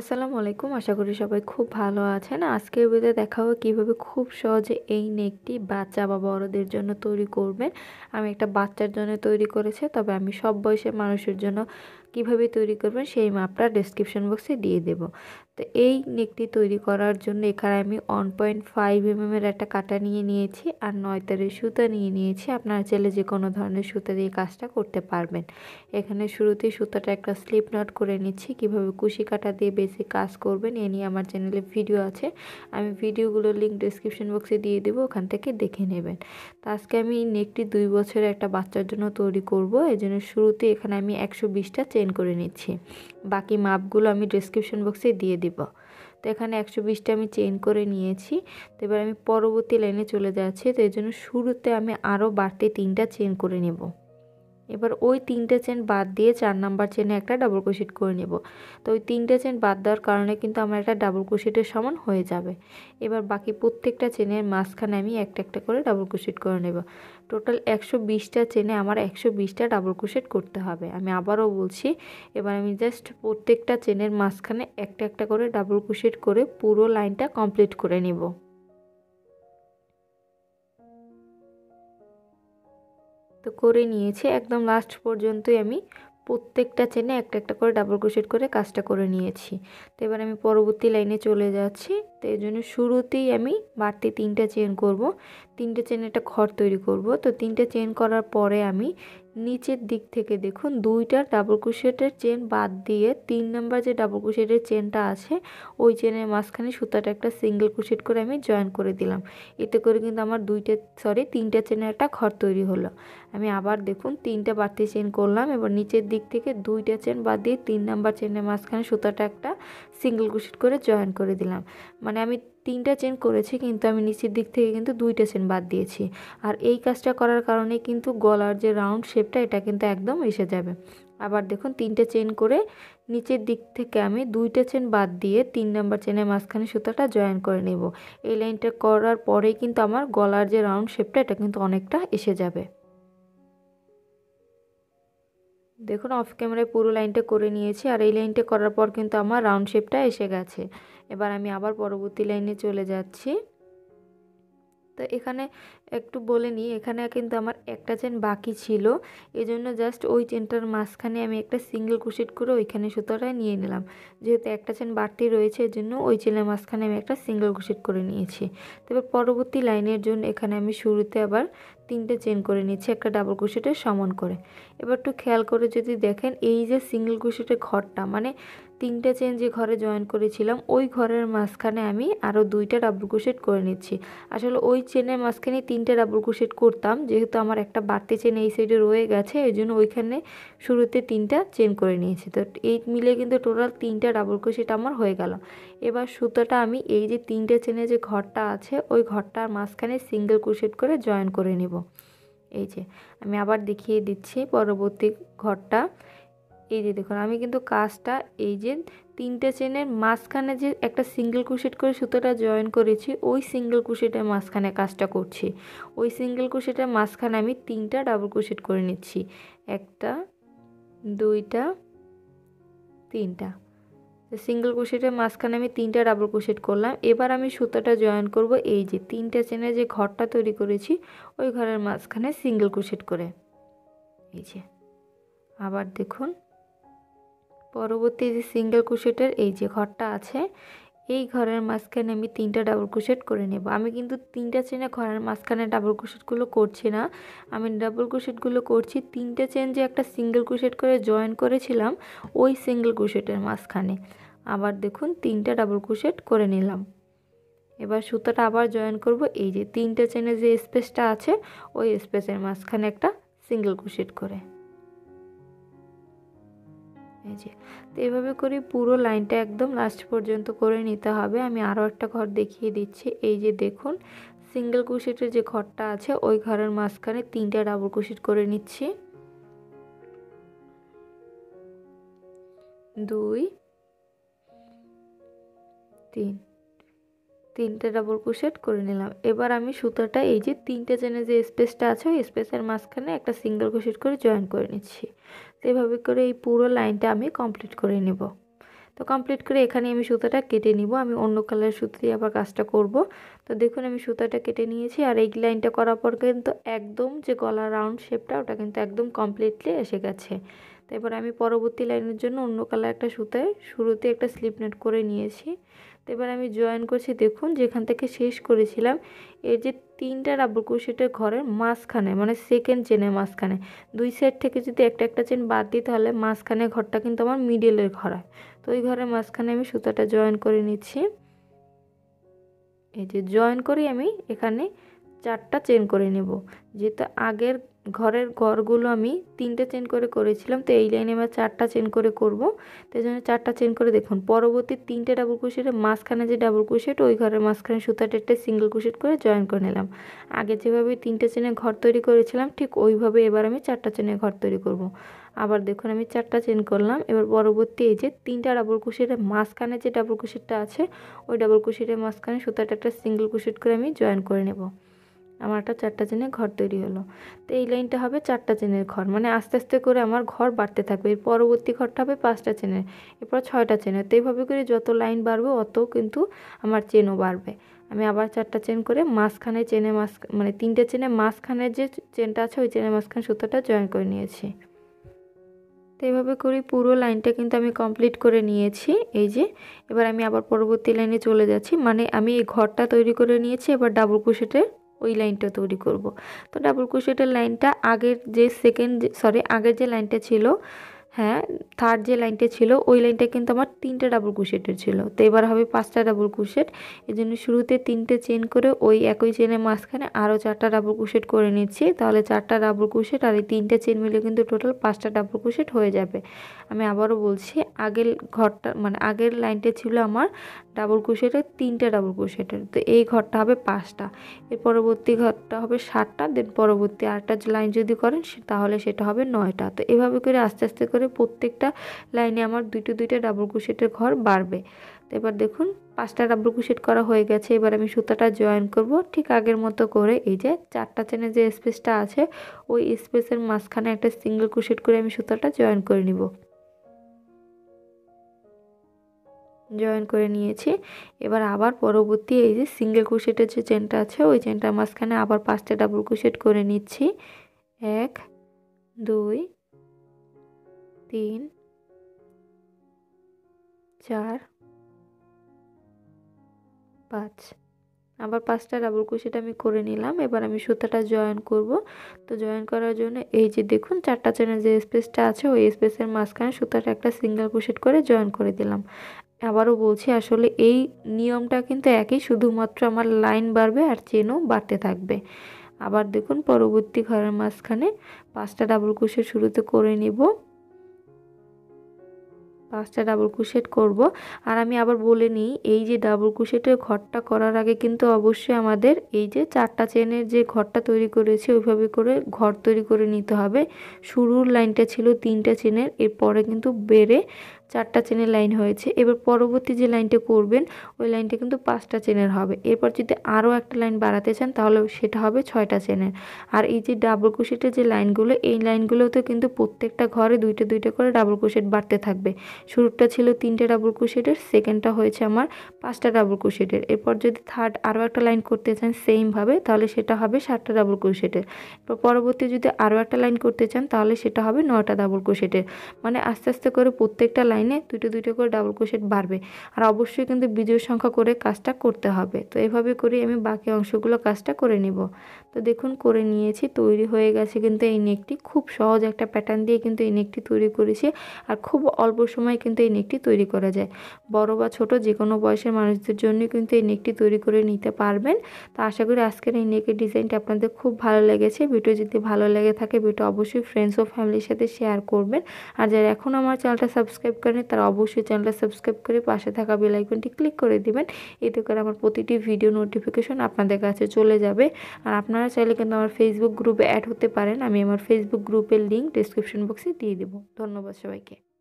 আসসালামু আলাইকুম আশা করি সবাই খুব ভালো আছেন আজকের ভিডিওতে দেখাবো কিভাবে খুব সহজে এই নেকটি বাচ্চা বা বড়দের জন্য তৈরি করবেন আমি একটা বাচ্চার জন্য তৈরি করেছি তবে আমি সব বয়সের মানুষের জন্য কিভাবে তৈরি করবেন সেই মাপটা ডেসক্রিপশন বক্সে দিয়ে দেব তো এই নেকটি তৈরি করার জন্য এখানে আমি ওয়ান পয়েন্ট ফাইভ এমএমের একটা কাটা নিয়ে নিয়েছি আর নয়তারের সুতা নিয়ে নিয়েছি আপনারা চাইলে যে কোনো ধরনের সুতা দিয়ে কাজটা করতে পারবেন এখানে শুরুতেই সুতাটা একটা স্লিপ নট করে নিচ্ছি কিভাবে কুশি কাটা দিয়ে বেশি কাজ করবেন এ নিয়ে আমার চ্যানেলে ভিডিও আছে আমি ভিডিওগুলোর লিঙ্ক ডিসক্রিপশন বক্সে দিয়ে দেবো ওখান থেকে দেখে নেবেন তো আজকে আমি এই নেকটি দুই বছরের একটা বাচ্চার জন্য তৈরি করব এই জন্য শুরুতে এখানে আমি একশো বিশটা চেন করে নিচ্ছি বাকি মাপগুলো আমি ডিসক্রিপশন বক্সে দিয়ে দেবো দিব তো এখানে একশো বিশটা আমি চেইন করে নিয়েছি তো এবার আমি পরবর্তী লাইনে চলে যাচ্ছি তো এই জন্য শুরুতে আমি আরও বাড়তি তিনটা চেইন করে নেবো এবার ওই তিনটে চেন বাদ দিয়ে চার নাম্বার চেনে একটা ডাবল ক্রোশিট করে নেব তো ওই তিনটে চেন বাদ দেওয়ার কারণে কিন্তু আমার একটা ডাবল ক্রোশিটের সমান হয়ে যাবে এবার বাকি প্রত্যেকটা চেনের মাঝখানে আমি একটা একটা করে ডাবল ক্রোশিট করে নেব টোটাল একশো বিশটা চেনে আমার একশো বিশটা ডাবল ক্রোশিট করতে হবে আমি আবারও বলছি এবার আমি জাস্ট প্রত্যেকটা চেনের মাঝখানে একটা একটা করে ডাবল ক্রোশিট করে পুরো লাইনটা কমপ্লিট করে নেব তো করে নিয়েছি একদম লাস্ট পর্যন্তই আমি প্রত্যেকটা চেনে একটা একটা করে ডাবল ক্রোশেট করে কাজটা করে নিয়েছি তো এবার আমি পরবর্তী লাইনে চলে যাচ্ছি তো এই জন্য শুরুতেই আমি বাড়তি তিনটা চেন করব তিনটা চেন একটা ঘর তৈরি করব তো তিনটা চেন করার পরে আমি নিচের দিক থেকে দেখুন দুইটা ডাবল কুশেটের চেন বাদ দিয়ে তিন নাম্বার যে ডাবল কুশেটের চেনটা আছে ওই চেনের মাঝখানে সুতাটা একটা সিঙ্গেল কুশেট করে আমি জয়েন করে দিলাম এতে করে কিন্তু আমার দুইটা সরি তিনটা চেনের একটা ঘর তৈরি হলো আমি আবার দেখুন তিনটা বাড়তি চেন করলাম এবার নিচের দিক থেকে দুইটা চেন বাদ দিয়ে তিন নাম্বার চেনের মাঝখানে সুতাটা একটা সিঙ্গেল কুশেট করে জয়েন করে দিলাম মানে আমি তিনটা চেন করেছি কিন্তু আমি নিচের দিক থেকে কিন্তু দুইটা চেন বাদ দিয়েছি আর এই কাজটা করার কারণে কিন্তু গলার যে রাউন্ড শেপটা এটা কিন্তু একদম এসে যাবে আবার দেখুন তিনটে চেন করে নিচের দিক থেকে আমি দুইটা চেন বাদ দিয়ে তিন নম্বর চেনের মাঝখানে সুতাটা জয়েন করে নেব এই লাইনটা করার পরেই কিন্তু আমার গলার যে রাউন্ড শেপটা এটা কিন্তু অনেকটা এসে যাবে দেখুন অফ ক্যামেরায় পুরো লাইনটা করে নিয়েছি আর এই লাইনটা করার পর কিন্তু আমার রাউন্ড শেপটা এসে গেছে এবার আমি আবার পরবর্তী লাইনে চলে যাচ্ছি তো এখানে একটু বলে নিই এখানে কিন্তু আমার একটা চেন বাকি ছিল জন্য জাস্ট ওই চেনটার মাঝখানে আমি একটা সিঙ্গেল কুশিট করে ওইখানে সুতোটা নিয়ে নিলাম যেহেতু একটা চেন বাড়তি রয়েছে জন্য ওই চেনের মাঝখানে আমি একটা সিঙ্গেল কুশিট করে নিয়েছি তারপর পরবর্তী লাইনের জন্য এখানে আমি শুরুতে আবার তিনটে চেন করে নিচ্ছি একটা ডাবল ক্রোশেটের সমান করে এবার একটু খেয়াল করে যদি দেখেন এই যে সিঙ্গেল কুশিটের ঘরটা মানে তিনটে চেন যে ঘরে জয়েন করেছিলাম ওই ঘরের মাঝখানে আমি আরও দুইটা ডাবল কুশিট করে নিচ্ছি আসলে ওই চেনের মাঝখানে তিন তিনটে ডাবল ক্রোশেট করতাম যেহেতু আমার একটা বাড়তি চেন এই সাইডে রয়ে গেছে এই জন্য ওইখানে শুরুতে তিনটা চেন করে নিয়েছি তো এই মিলে কিন্তু টোটাল তিনটা ডাবল ক্রোশেট আমার হয়ে গেল এবার সুতোটা আমি এই যে তিনটে চেনে যে ঘরটা আছে ওই ঘরটার মাঝখানে সিঙ্গেল ক্রোশেট করে জয়েন করে নেব এই যে আমি আবার দেখিয়ে দিচ্ছি পরবর্তী ঘরটা এই যে দেখুন আমি কিন্তু কাজটা এই যে তিনটে চেনের মাঝখানে যে একটা সিঙ্গেল কুশেট করে সুতোটা জয়েন করেছি ওই সিঙ্গেল কুশেটের মাঝখানে কাজটা করছি ওই সিঙ্গেল কুশেটের মাঝখানে আমি তিনটা ডাবল কুশেট করে নিচ্ছি একটা দুইটা তিনটা সিঙ্গেল কুশেটের মাঝখানে আমি তিনটা ডাবল কুশেট করলাম এবার আমি সুতোটা জয়েন করব এই যে তিনটা চেনের যে ঘরটা তৈরি করেছি ওই ঘরের মাঝখানে সিঙ্গেল কুশেট করে এই যে আবার দেখুন পরবর্তী যে সিঙ্গেল কুশেটের এই যে ঘরটা আছে এই ঘরের মাঝখানে আমি তিনটা ডাবল কুশেট করে নেব আমি কিন্তু তিনটা চেনে ঘরের মাঝখানে ডাবল কুশেটগুলো করছি না আমি ডাবল কুশেটগুলো করছি তিনটা চেন যে একটা সিঙ্গেল কুশেট করে জয়েন করেছিলাম ওই সিঙ্গেল কুশেটের মাঝখানে আবার দেখুন তিনটা ডাবল কুশেট করে নিলাম এবার সুতোটা আবার জয়েন করব এই যে তিনটা চেনে যে স্পেসটা আছে ওই স্পেসের মাঝখানে একটা সিঙ্গেল কুশেট করে এই যে তো এভাবে করে পুরো লাইনটা একদম লাস্ট পর্যন্ত করে নিতে হবে আমি আরও একটা ঘর দেখিয়ে দিচ্ছি এই যে দেখুন সিঙ্গেল কুশিটের যে ঘরটা আছে ওই ঘরের মাঝখানে তিনটা ডাবল কুশিট করে নিচ্ছি দুই তিন তিনটে ডাবল কুশেট করে নিলাম এবার আমি সুতাটা এই যে তিনটে চেনে যে স্পেসটা আছে ওই স্পেসের মাঝখানে একটা সিঙ্গেল কুশেট করে জয়েন করে নিচ্ছি তো এইভাবে করে এই পুরো লাইনটা আমি কমপ্লিট করে নেব তো কমপ্লিট করে এখানে আমি সুতাটা কেটে নিব আমি অন্য কালার সুতো দিয়ে আবার কাজটা করব তো দেখুন আমি সুতাটা কেটে নিয়েছি আর এই লাইনটা করার পর কিন্তু একদম যে গলা রাউন্ড শেপটা ওটা কিন্তু একদম কমপ্লিটলি এসে গেছে তো এবার আমি পরবর্তী লাইনের জন্য অন্য কালার একটা সুতায় শুরুতে একটা স্লিপ নেট করে নিয়েছি তো এবার আমি জয়েন করছি দেখুন যেখান থেকে শেষ করেছিলাম এর যে তিনটা রাবার ক্রোশেটের ঘরের মাঝখানে মানে সেকেন্ড চেনের মাঝখানে দুই সাইড থেকে যদি একটা একটা চেন বাদ দিই তাহলে মাঝখানে ঘরটা কিন্তু আমার মিডিলের ঘর হয় তো ওই ঘরের মাঝখানে আমি সুতাটা জয়েন করে নিচ্ছি এই যে জয়েন করি আমি এখানে চারটা চেন করে নেব যেহেতু আগের ঘরের ঘরগুলো আমি তিনটে চেন করে করেছিলাম তো এই লাইনে আমরা চারটা চেন করে করব তো এই জন্য চারটা চেন করে দেখুন পরবর্তী তিনটে ডাবল ক্রোশেটের মাঝখানে যে ডাবল কুশেট ওই ঘরের মাঝখানে সুতাটা একটা সিঙ্গেল কুশেট করে জয়েন করে নিলাম আগে যেভাবে তিনটে চেনে ঘর তৈরি করেছিলাম ঠিক ওইভাবে এবার আমি চারটা চেনে ঘর তৈরি করব। আবার দেখুন আমি চারটা চেন করলাম এবার পরবর্তী এই যে তিনটা ডাবল কুশিটের মাঝখানে যে ডাবল কুশেটটা আছে ওই ডাবল কুশিটের মাঝখানে সুতাটা একটা সিঙ্গেল কুশেট করে আমি জয়েন করে নেব আমার একটা চারটা চেনের ঘর তৈরি হলো তো এই লাইনটা হবে চারটা চেনের ঘর মানে আস্তে আস্তে করে আমার ঘর বাড়তে থাকবে এর পরবর্তী ঘরটা হবে পাঁচটা চেনের এরপর ছয়টা চেনের তো এইভাবে করে যত লাইন বাড়বে অত কিন্তু আমার চেনও বাড়বে আমি আবার চারটা চেন করে মাঝখানে চেনে মাঝ মানে তিনটে চেনে মাঝখানে যে চেনটা আছে ওই চেনের মাঝখানে সুতোটা জয়েন করে নিয়েছি তো এইভাবে করি পুরো লাইনটা কিন্তু আমি কমপ্লিট করে নিয়েছি এই যে এবার আমি আবার পরবর্তী লাইনে চলে যাচ্ছি মানে আমি এই ঘরটা তৈরি করে নিয়েছি এবার ডাবল কুশেটের ওই লাইনটা তৈরি করব তো ডাবল ক্রোশেটের লাইনটা আগের যে সেকেন্ড সরি আগের যে লাইনটা ছিল হ্যাঁ থার্ড যে লাইনটা ছিল ওই লাইনটা কিন্তু আমার তিনটে ডাবল কুশেটের ছিল তো এবার হবে পাঁচটা ডাবল কুশেট এই জন্য শুরুতে তিনটে চেন করে ওই একই চেনের মাঝখানে আরও চারটা ডাবল কুশেট করে নিচ্ছি তাহলে চারটা ডাবল কুশেট আর এই তিনটে চেন মিলে কিন্তু টোটাল পাঁচটা ডাবল কুশেট হয়ে যাবে আমি আবারও বলছি আগের ঘরটা মানে আগের লাইনটা ছিল আমার ডাবল কুশেটের তিনটে ডাবল কুশেটের তো এই ঘরটা হবে পাঁচটা এর পরবর্তী ঘরটা হবে সাতটা দেন পরবর্তী আটটা লাইন যদি করেন তাহলে সেটা হবে নয়টা তো এভাবে করে আস্তে আস্তে করে করে প্রত্যেকটা লাইনে আমার দুইটা দুইটা ডাবল ক্রোশেটের ঘর বাড়বে তো এবার দেখুন পাঁচটা ডাবল ক্রোশেট করা হয়ে গেছে এবার আমি সুতাটা জয়েন করব ঠিক আগের মতো করে এই যে চারটা চেনে যে স্পেসটা আছে ওই স্পেসের মাঝখানে একটা সিঙ্গেল ক্রোশেট করে আমি সুতাটা জয়েন করে নিব জয়েন করে নিয়েছি এবার আবার পরবর্তী এই যে সিঙ্গেল ক্রোশেটের যে চেনটা আছে ওই চেনটার মাঝখানে আবার পাঁচটা ডাবল ক্রোশেট করে নিচ্ছি এক দুই তিন চার পাঁচ আবার পাঁচটা ডাবল কুশিটা আমি করে নিলাম এবার আমি সুতাটা জয়েন করব তো জয়েন করার জন্য এই যে দেখুন চারটা চেনের যে স্পেসটা আছে ওই স্পেসের মাঝখানে সুতাটা একটা সিঙ্গেল কুশিট করে জয়েন করে দিলাম আবারও বলছি আসলে এই নিয়মটা কিন্তু একই শুধুমাত্র আমার লাইন বাড়বে আর চেনও বাড়তে থাকবে আবার দেখুন পরবর্তী ঘরের মাঝখানে পাঁচটা ডাবল ক্রোশেট শুরুতে করে নিব পাঁচটা ডাবল ক্রোশেট করব আর আমি আবার বলে নিই এই যে ডাবল ক্রোশেটের ঘরটা করার আগে কিন্তু অবশ্যই আমাদের এই যে চারটা চেনের যে ঘরটা তৈরি করেছি ওইভাবে করে ঘর তৈরি করে নিতে হবে শুরুর লাইনটা ছিল তিনটা চেনের এরপরে কিন্তু বেড়ে চারটা চেনের লাইন হয়েছে এবার পরবর্তী যে লাইনটা করবেন ওই লাইনটা কিন্তু পাঁচটা চেনের হবে এরপর যদি আরও একটা লাইন বাড়াতে চান তাহলে সেটা হবে ছয়টা চেনের আর এই যে ডাবল কুশেটের যে লাইনগুলো এই লাইনগুলোতে কিন্তু প্রত্যেকটা ঘরে দুইটা দুইটা করে ডাবল কুশেট বাড়তে থাকবে শুরুটা ছিল তিনটে ডাবল ক্রোশেটের সেকেন্ডটা হয়েছে আমার পাঁচটা ডাবল ক্রোশেটের এরপর যদি থার্ড আরও একটা লাইন করতে চান সেমভাবে তাহলে সেটা হবে সাতটা ডাবল ক্রোশেটের এরপর পরবর্তী যদি আরও একটা লাইন করতে চান তাহলে সেটা হবে নটা ডাবল ক্রোশেটের মানে আস্তে আস্তে করে প্রত্যেকটা লাইনে দুটো দুটো করে ডাবল ক্রোশেট বাড়বে আর অবশ্যই কিন্তু বিজয় সংখ্যা করে কাজটা করতে হবে তো এভাবে করে আমি বাকি অংশগুলো কাজটা করে নিব তো দেখুন করে নিয়েছি তৈরি হয়ে গেছে কিন্তু এই নেকটি খুব সহজ একটা প্যাটার্ন দিয়ে কিন্তু এই নেকটি তৈরি করেছি আর খুব অল্প সময় সময় কিন্তু এই নেকটি তৈরি করা যায় বড় বা ছোট যে কোনো বয়সের মানুষদের জন্য কিন্তু এই নেকটি তৈরি করে নিতে পারবেন তো আশা করি আজকের এই নেকের ডিজাইনটি আপনাদের খুব ভালো লেগেছে ভিডিও যদি ভালো লেগে থাকে ভিডিও অবশ্যই ফ্রেন্ডস ও ফ্যামিলির সাথে শেয়ার করবেন আর যারা এখন আমার চ্যানেলটা সাবস্ক্রাইব করেন তারা অবশ্যই চ্যানেলটা সাবস্ক্রাইব করে পাশে থাকা বেলাইকনটি ক্লিক করে দিবেন এতে করে আমার প্রতিটি ভিডিও নোটিফিকেশন আপনাদের কাছে চলে যাবে আর আপনারা চাইলে কিন্তু আমার ফেসবুক গ্রুপে অ্যাড হতে পারেন আমি আমার ফেসবুক গ্রুপের লিঙ্ক ডিসক্রিপশন বক্সে দিয়ে দেবো ধন্যবাদ সবাইকে